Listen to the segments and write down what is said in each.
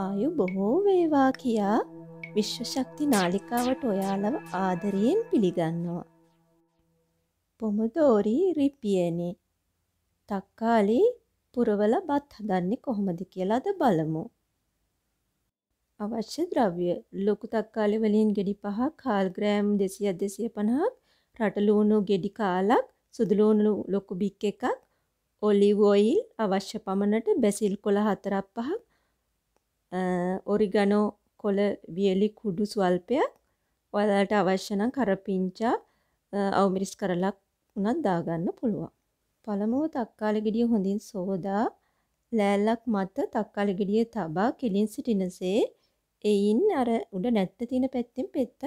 ආයු බොහෝ වේවා කියා විශ්වශක්ති නාලිකාවට ඔයාලව ආදරයෙන් පිළිගන්නවා. පොමදෝරී රිපියනේ තක්කාලි පුරවල බත් හදන්නේ කොහොමද කියලාද බලමු. අවශ්‍ය ද්‍රව්‍ය ලොකු තක්කාලි වලින් ගෙඩි පහක් කාල් ග්‍රෑම් 200 250ක් රටලුණු ගෙඩි කාලක් සුදුලුණු ලොකු බික් එකක් ඔලිව් ඔයිල් අවශ්‍ය පමණට බැසිල් කොළ හතරක් පහක් ඔරිගනෝ කොළ වියලි කුඩු ස්වල්පයක් ඔයාලට අවශ්‍ය නම් කරපිංචා අවමිරිස් කරලා උනත් දාගන්න පුළුවන්. පළමුව තක්කාලි ගෙඩිය හොඳින් සෝදා ලෑල්ලක් මත තක්කාලි ගෙඩිය තබා කෙලින් සිටිනසේ එයින් අර උඩ නැත්ත තියෙන පැත්තෙන් පෙත්ත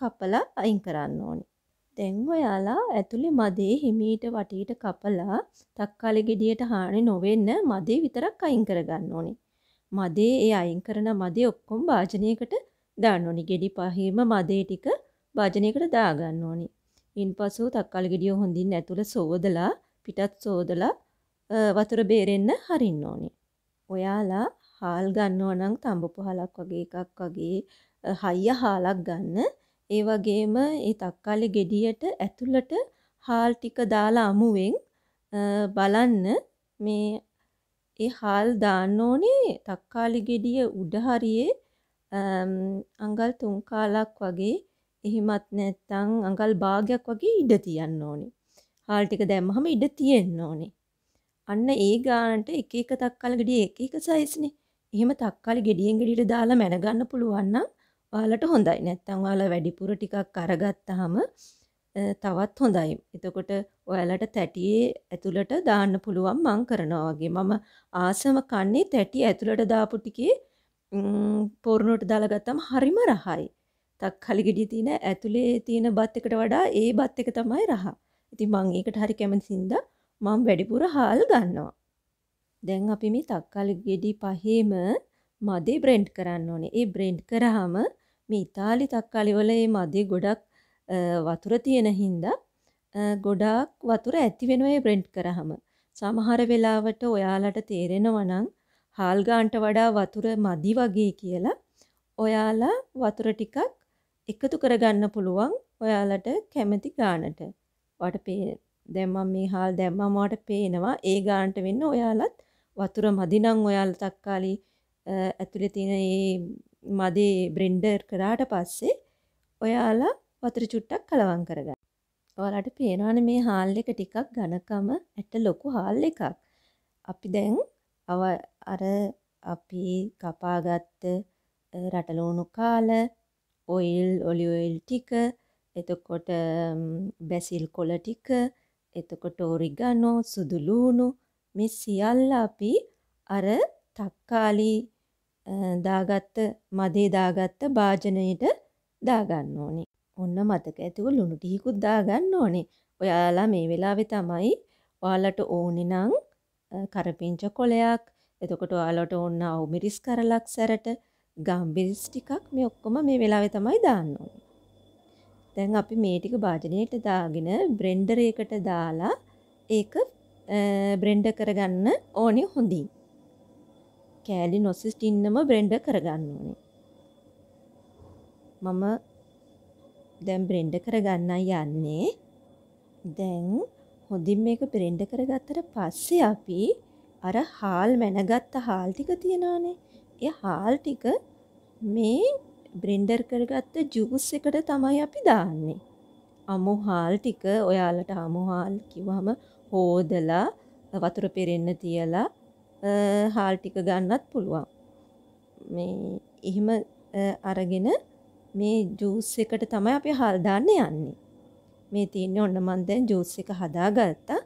කපලා අයින් කරන්න ඕනේ. දැන් ඔයාලා ඇතුලේ මදේ හිමීට වටීට කපලා තක්කාලි ගෙඩියට හානි නොවෙන්න මදේ විතරක් අයින් කරගන්න ඕනේ. මදේ ඒ අයින් කරන මදේ ඔක්කොම භාජනයකට දාන්න ඕනි. ගෙඩි පහේම මදේ ටික භාජනයකට දාගන්න ඕනි. ඉන්පසු තක්කල් ගෙඩිය හොඳින් ඇතුළ සෝදලා පිටත් සෝදලා වතුර බේරෙන්න හරින්න ඕනි. ඔයාලා හාල් ගන්නවා නම් තඹ පහලක් වගේ එකක් වගේ හයිය හාලක් ගන්න. ඒ වගේම ඒ තක්කාලි ගෙඩියට ඇතුළට හාල් ටික දාලා අමුවෙන් බලන්න මේ ඒ හාල් දාන්න ඕනේ තක්කාලි ගෙඩිය උඩ හරියේ අඟල් තුන් කාලක් වගේ එහෙමත් නැත්නම් අඟල් භාගයක් වගේ ඉඩ තියන්න ඕනේ. හාල් ටික දැම්මහම ඉඩ තියෙන්න ඕනේ. අන්න ඒ ගානට එක එක තක්කාලි ගෙඩිය එක එක සයිස්නේ. එහෙම තක්කාලි ගෙඩියෙන් ගෙඩියට දාලා මැන ගන්න පුළුවන් නම් ඔයාලට හොඳයි. නැත්නම් ඔයාලා වැඩිපුර ටිකක් අරගත්තාම තවත් හොඳයි. එතකොට ඔයාලට තැටියේ ඇතුළට දාන්න පුළුවන් මං කරනවා වගේ. මම ආසම කන්නේ තැටිය ඇතුළට දාපු ටිකේ පොරණුවට දාලා ගත්තම හරිම රහයි. තක්කලි ගෙඩිය තියෙන ඇතුලේ තියෙන බත් එකට වඩා ඒ බත් එක තමයි රහ. ඉතින් මං ඒකට හරි කැමති හින්දා මම වැඩිපුර හාල් ගන්නවා. දැන් අපි මේ තක්කලි ගෙඩි පහේම මදේ බ්‍රෙන්ඩ් කරන්න ඕනේ. ඒ බ්‍රෙන්ඩ් කරාම මේ ඉතාලි තක්කලි වල මේ මදේ ගොඩක් වතුර තියෙන හින්දා ගොඩාක් වතුර ඇති වෙනවා ඒ බ්ලෙන්ඩ් කරාම. සමහර වෙලාවට ඔයාලට තේරෙනවා නම් හාල් ගාන්ට වඩා වතුර මදි වගේ කියලා ඔයාලා වතුර ටිකක් එකතු කරගන්න පුළුවන් ඔයාලට කැමති ගානට. වට පේ දැන් මම මේ හාල් දැම්මම වට පේනවා ඒ ගානට වෙන්න ඔයාලත් වතුර මදි නම් ඔයාලා තක්කාලි ඇතුලේ තියෙන මේ මදේ බ්‍රෙන්ඩර් කරාට පස්සේ ඔයාලා වතුර චුට්ටක් කලවම් කරගන්න. ඔයාලට පේනවනේ මේ හාල් එක ටිකක් ඝනකම ඇට ලොකු හාල් එකක්. අපි දැන් අව අර අපි කපාගත්ත රටලුණු කාල ඔයිල් ඔලිව් ඔයිල් ටික එතකොට බැසිල් කොළ ටික එතකොට ඔරිගනෝ සුදු ලුණු මේ සියල්ල අපි අර තක්කාලි දාගත්ත මදේ දාගත්ත භාජනයට දාගන්න ඕනේ. ඔන්න මතක ඇතුව ලුණු ටිහිකුත් දාගන්න ඕනේ. ඔයාලා මේ වෙලාවේ තමයි ඔයාලට ඕනේ නම් කරපිංච කොලයක් එතකොට ඔයාලට ඕන අවමිරිස් කරලක් සැරට ගම්බිරිස් ටිකක් මේ ඔක්කොම මේ වෙලාවේ තමයි දාන්න ඕනේ. දැන් අපි මේ ටික භාජනයට දාගෙන බ්‍රෙන්ඩර් එකට දාලා ඒක බ්‍රෙන්ඩ කරගන්න ඕනේ හොඳින්. කෑලි නොසිස්ටින්නම බ්‍රෙන්ඩ කරගන්න ඕනේ. මම දැන් බ්‍රෙන්ඩ කරගන්නයි යන්නේ. දැන් හොඳින් මේක බ්‍රෙන්ඩ කරගත්තට පස්සේ අපි අර හාල් මැනගත්ත හාල් ටික තියෙනවානේ. ඒ හාල් ටික මේ බ්‍රෙන්ඩර් කරගත්ත ජූස් එකට තමයි අපි දාන්නේ. අමු හාල් ටික ඔයාලට අමු හාල් කිව්වම හෝදලා වතුර පෙරෙන්න තියලා හාල් ටික ගන්නත් පුළුවන්. මේ එහෙම අරගෙන මේ ජූස් එකට තමයි අපි හල් දාන්න යන්නේ. මේ තියෙන්නේ ඔන්න මම දැන් ජූස් එක හදාගත්තා.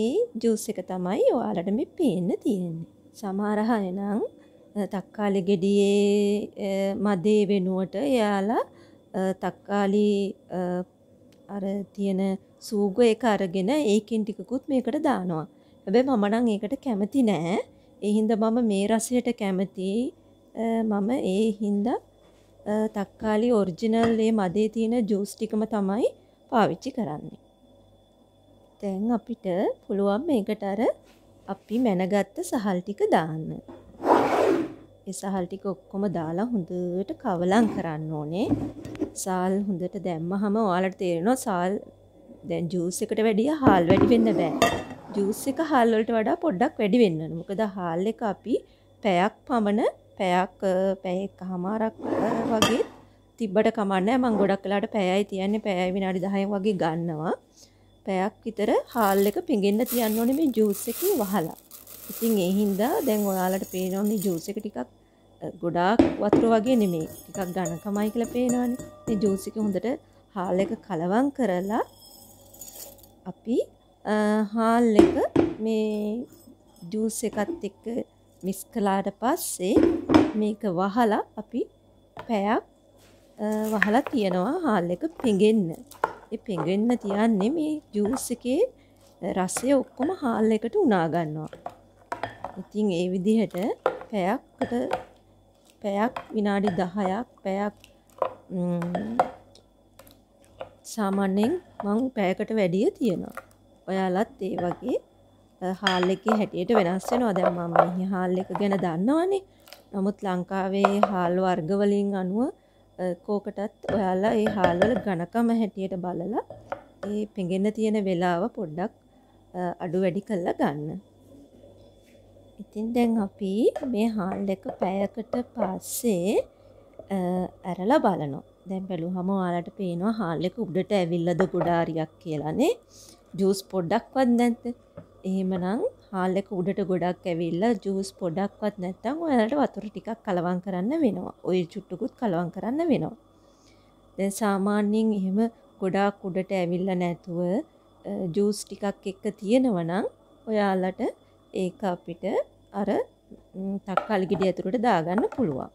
ඒ ජූස් එක තමයි ඔයාලට මේ පේන්න තියෙන්නේ. සමහර අය නම් තක්කාලි ගෙඩියේ මදේ වෙනුවට එයාලා තක්කාලි අර තියෙන සූගෝ එක අරගෙන ඒකෙන් ටිකකුත් මේකට දානවා. හැබැයි මම නම් ඒකට කැමති නෑ. ඒ හින්දා මම මේ රසයට කැමති. මම ඒ හින්දා තක්කාලි ඔරිජිනල් ඒ මදේ තියෙන ජූස් ටිකම තමයි පාවිච්චි කරන්නේ. දැන් අපිට පුළුවන් මේකට අර අපි මැනගත්ත සහල් ටික දාන්න. ඒ සහල් ටික ඔක්කොම දාලා හොඳට කවලම් කරන්න ඕනේ. සාල් හොඳට දැම්මහම ඔයාලට තේරෙනවා සාල් දැන් ජූස් එකට වැඩිය හාල් වැඩි වෙන්න බෑ. ජූස් එක හාල් වලට වඩා පොඩ්ඩක් වැඩි වෙන්න ඕනේ. මොකද හාල් එක අපි පැයක් පමණ පැයක් පැය එකහමාරක් වගේ තිබ්බට කමන්නේ මම ගොඩක් වෙලාට පැයයි තියන්නේ පැයයි විනාඩි 10 වගේ ගන්නවා. පැයක් විතර හාල් එක පිඟෙන්න තියන්න ඕනේ මේ ජූස් එකේ වහලා. ඉතින් ඒ හින්දා දැන් ඔයාලට පේනවනේ ජූස් එක ටිකක් ගොඩාක් වතුර වගේ නෙමෙයි. ටිකක් ඝනකමයි කියලා පේනවනේ. මේ ජූස් එක හොඳට හාල් එක කලවම් කරලා අපි හාල් එක මේ ජූස් එකත් එක්ක මිස් කළාට පස්සේ මේක වහලා අපි පැයක් වහලා තියනවා හාල් එක පෙඟෙන්න. ඒ පෙඟෙන්න තියන්නේ මේ ජූස් එකේ රසය ඔක්කොම හාල් එකට උනා ගන්නවා. ඉතින් ඒ විදිහට පැයක්කට පැයක් විනාඩි 10ක් පැයක් සාමාන්‍යයෙන් මං පැයකට වැඩිය තියෙනවා. ඔයාලත් ඒ වගේ හාල් එකේ හැටියට වෙනස් වෙනවා. දැන් මම මේ හාල් එක ගැන දන්නවනේ. නමුත් ලංකාවේ හාල් වර්ගවලින් අනුව කෝකටත් ඔයාලා ඒ හාල්වල ඝනකම හැටියට බලලා ඒ පෙඟෙන්න තියෙන වෙලාව පොඩ්ඩක් අඩු වැඩි කරලා ගන්න. ඉතින් දැන් අපි මේ හාල් එක පැයකට පස්සේ ඇරලා බලනවා. දැන් බැලුවම ඔයාලට පේනවා හාල් එක උඩට ඇවිල්ලාද ගොඩාරියක් කියලානේ. ජූස් පොඩ්ඩක්වත් නැද්ද? එහෙමනම් හාල් එක උඩට ගොඩක් ඇවිල්ලා ජූස් පොඩක්වත් නැත්තම් ඔයාලට වතුර ටිකක් කලවම් කරන්න වෙනවා. ඔය චුට්ටකුත් කලවම් කරන්න වෙනවා. දැන් සාමාන්‍යයෙන් එහෙම ගොඩාක් උඩට ඇවිල්ලා නැතුව ජූස් ටිකක් එක්ක තියෙනවා ඔයාලට ඒක අපිට අර තක්කාලි ගෙඩිය ඇතුළට දාගන්න පුළුවන්.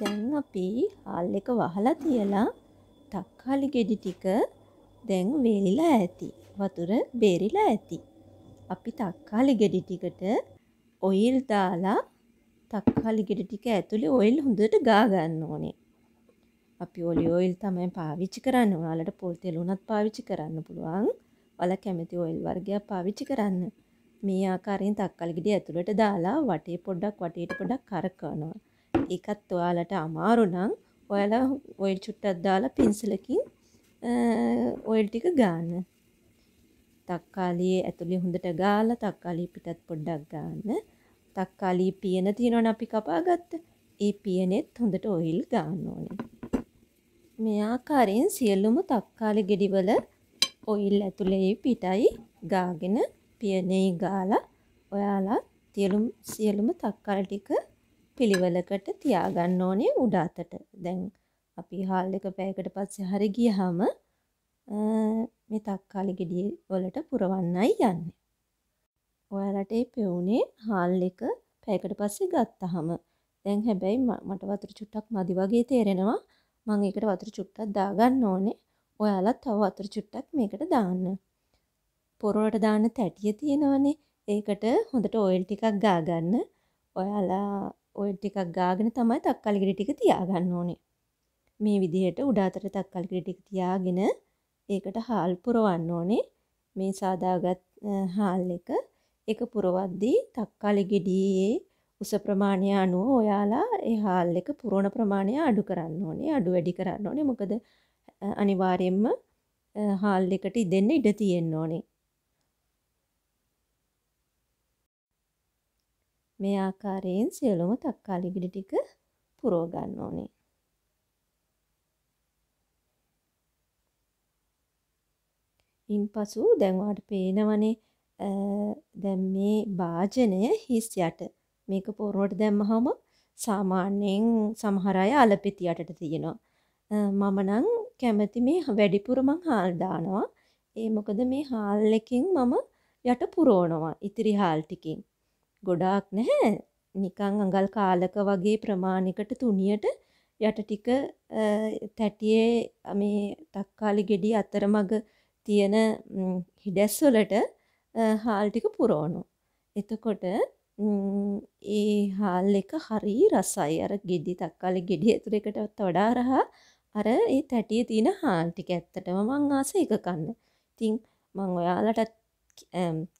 දැන් අපි හාල් එක වහලා තියලා තක්කාලි ගෙඩි ටික දැන් වේලිලා ඇති. වතුර බේරිලා ඇති. අපි තක්කාලි ගෙඩි ටිකට ඔයිල් දාලා තක්කාලි ගෙඩි ටික ඇතුලේ ඔයිල් හොඳට ගා ගන්න ඕනේ. අපි ඔලි ඔයිල් තමයි පාවිච්චි කරන්න. ඔයාලට පොල් තෙල් උනත් පාවිච්චි කරන්න පුළුවන්. ඔයාලා කැමති ඔයිල් වර්ගයක් පාවිච්චි කරන්න. මේ ආකාරයෙන් තක්කාලි ගෙඩි ඇතුලට දාලා වටේ පොඩ්ඩක් වටේට පොඩ්ඩක් කරකවනවා. ඒකත් ඔයාලට අමාරු නම් ඔයාලා ඔයිල් චුට්ටක් දාලා පින්සලකින් ඔයිල් ටික ගන්න. තක්කාලියේ ඇතුළේ හොඳට ගාලා තක්කාලිය පිටත් පොඩ්ඩක් ගන්න. තක්කාලිය පියන තියෙනවනේ අපි කපාගත්ත. ඒ පියනෙත් හොඳට ඔයිල් ගන්න ඕනේ. මේ ආකාරයෙන් සියලුම තක්කාලි ගෙඩිවල ඔයිල් ඇතුළේ පිටයි ගාගෙන පියනේ ගාලා ඔයාලා තියලුම් සියලුම තක්කාලි ටික පිළිවෙලකට තියාගන්න ඕනේ උඩ අතට. දැන් අපි හාල් එක පැයකට පස්සේ හරි ගියහම මේ තක්කාලි ගෙඩිය වලට පුරවන්නයි යන්නේ. ඔයාලට ඒ පෙවුනේ හාල් එක පැයකට පස්සේ ගත්තහම දැන් හැබැයි මට වතුර චුට්ටක් මදි වගේ තේරෙනවා මම ඒකට වතුර චුට්ටක් දාගන්න ඕනේ. ඔයාලත් තව වතුර චුට්ටක් මේකට දාන්න. පොරොවට දාන්න තැටිය තියෙනවනේ. ඒකට හොඳට ඔයිල් ටිකක් ගාගන්න. ඔයාලා ඔයිල් ටිකක් ගාගෙන තමයි තක්කලි ටික තියාගන්න ඕනේ. මේ විදිහට උඩ අතට තක්කලි ටික තියාගෙන ඒකට හාල් පුරවන්න ඕනේ මේ සාදාගත් හාල් එක එක පුරවද්දී තක්කාලි ගෙඩියේ උස ප්‍රමාණය අනුව ඔයාලා ඒ හාල් එක පුරවන ප්‍රමාණය අඩු කරන්න ඕනේ අඩු වැඩි කරන්න ඕනේ මොකද අනිවාර්යයෙන්ම හාල් එකට ඉදෙන්න ඉඩ තියෙන්න ඕනේ මේ ආකාරයෙන් සියලුම තක්කාලි ගෙඩි ටික පුරව ගන්න ඕනේ ඉන් පසු දැන්වාට පේනවනේ දැම් මේ භාජනය හිස් යට මේක පොරෝට දැම්මහම සාමාන්‍යයෙන් සමහරය අලපිති යටට තියෙනවා. මම නං කැමති මේ වැඩිපුරමං හාල්දානවා ඒ මොකද මේ හාල් එකින් මම යට පුරෝනවා ඉතිරි හාල්ටිකින්. ගොඩාක් නැහැ නිකං අඟල් කාලක වගේ ප්‍රමාණිකට තුනියට යට ටික තැටියේ මේ තක්කාලි ගෙඩි අතරමග තියෙන හිඩැස්වලට හාල් ටික පුරවනු. එතකොට ඒ හාල් එක හරි රසයි අර ගෙඩි තක්කාලි ගෙඩි ඇතුළෙකටත් වඩා රහා අර ඒ තැටියේ තියෙන හාල් ටික ඇත්තටම මං ආස එක කන්න. ඉතින් මං ඔයාලටත්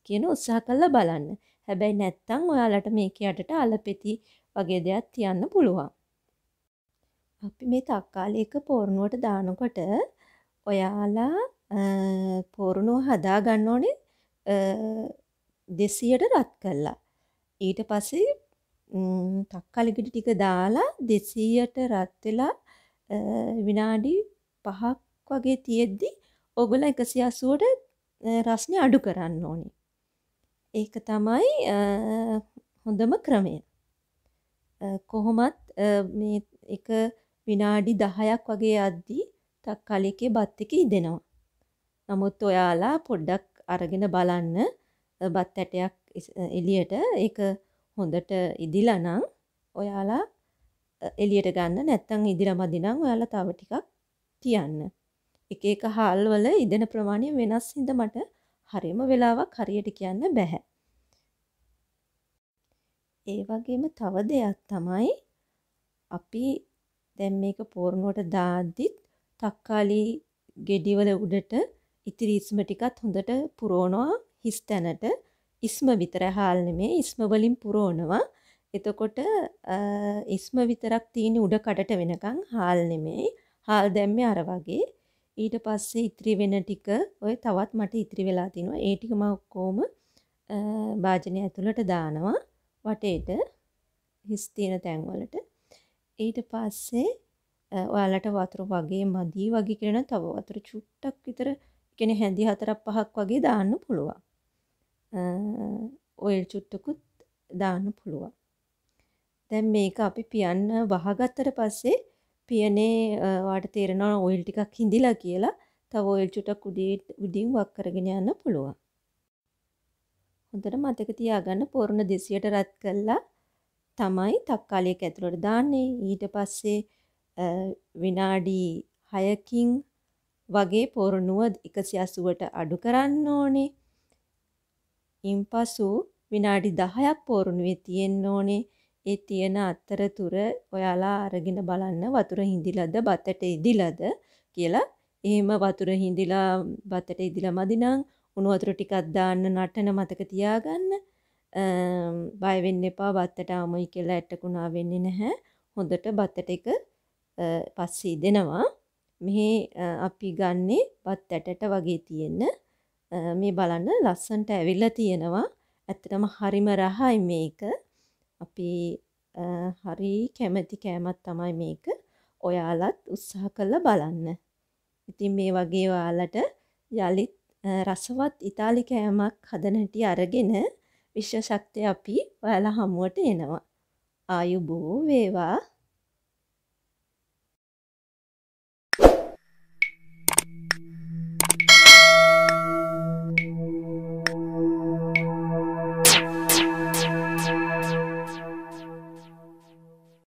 කියන උත්සාහ කළා බලන්න. හැබැයි නැත්තම් ඔයාලට මේක යටට අලපෙති වගේ දෙයක් තියන්න පුළුවන්. අපි මේ තක්කාලි එක පෝරණුවට දානකොට ඔයාලා පොරුණුව හදා ගන්න ඕනේ දෙසියට රත් කල්ලා ඊට පස්සේ තක්කලගෙඩි ටික දාලා දෙසීයට රත්වෙලා විනාඩි පහක් වගේ තියෙද්දි ඔගොල එකසි අසුවට රස්නය අඩු කරන්න ඕනි. ඒක තමයි හොඳම ක්‍රමය. කොහොමත් එක විනාඩි දහයක් වගේ අද්දී තක් කලෙකේ බත් එක ඉදෙනවා. නමුත් ඔයාලා පොඩ්ඩක් අරගෙන බලන්න බත් ඇටයක් එලියට ඒක හොඳට ඉදිලනං ඔයාලා එලියට ගන්න නැත්තං ඉදිරමදිනං ඔයාලා තව ටිකක් තියන්න. එක එක හාල්වල ඉදෙන ප්‍රමාණය වෙනස් හිද මට හරිම වෙලාවක් හරියට කියන්න බැහැ. ඒ වගේම තව දෙයක් තමයි අපි දැන් මේක පෝර්ණුවට දාද්දිත් තක්කාලි ගෙඩිවල උඩට ඉතිරි ඉස්ම ටිකත් හොඳට පුරෝනවා හිස් තැනට ඉස්ම විතර හාල් නෙමේ ඉස්ම වලින් පුරෝනවා එතකොට ඉස්ම විතරක් තියෙන උඩ කඩට වෙනකන් හාල් නෙමේ හාල් දැම්මේ අර වගේ ඊට පස්සේ ඉතිරි වෙන ටික ඔය තවත් මට ඉතිරි වෙලා තිනවා ඒ ටික මම ඔක්කොම භාජනය ඇතුළට දානවා වටේට හිස් තියෙන තැන් වලට ඊට පස්සේ ඔයාලට වතුර වගේ මදි වගේ කියලා තව වතුර චුට්ටක් විතර කෙන හැඳි හතරක් පහක් වගේ දාන්න පුළුවන් ඔයිල් චුට්ටකුත් දාන්න පුළුවන් දැන් මේක අපි පියන්න වහගත්තට පස්සේ පියනේ වාට තේරෙනවා ඔයිල් ටිකක් හිඳිලා කියලා තව ඔයිල් චුට්ටක් උඩින් උඩින් වක් කරගෙන යන්න පුළුවන් හොඳට මතක තියාගන්න පොරණ දෙසියට රත් කළා තමයි තක්කාලියක ඇතුළට දාන්නේ ඊට පස්සේ විනාඩි 6කින් වගේ පොරණුව 180ට අඩු කරන්න ඕනේ. ඉන්පසු විනාඩි 10ක් පොරණුවේ තියෙන්න ඕනේ. ඒ තියෙන අතරතුර ඔයාලා අරගෙන බලන්න වතුර හිඳිලාද බතට ඉදිලාද කියලා. එහෙම වතුර හිඳිලා බතට ඉදිලා මදි නම් උණු වතුර ටිකක් දාන්න නටන මතක තියාගන්න. බය වෙන්න එපා බත්තට ආමයි කියලා ඇටකුණා වෙන්නේ නැහැ. හොඳට බත්තට එක පස්සේ දෙනවා. මෙහි අපි ගන්නේ බත් ඇටට වගේ තියෙන මේ බලන්න ලස්සන්ට ඇවිල්ලා තියෙනවා. ඇත්තටම හරිම රහයි මේක. අපි හරි කැමැති කෑමක් තමයි මේක. ඔයාලත් උත්සාහ කරලා බලන්න. ඉතින් මේ වගේ ඔයාලට යලිත් රසවත් ඉතාලි කෑමක් හදන හැටි අරගෙන විශ්ව ශක්තිය අපි ඔයාලා හමුවට එනවා. ආයුබෝ වේවා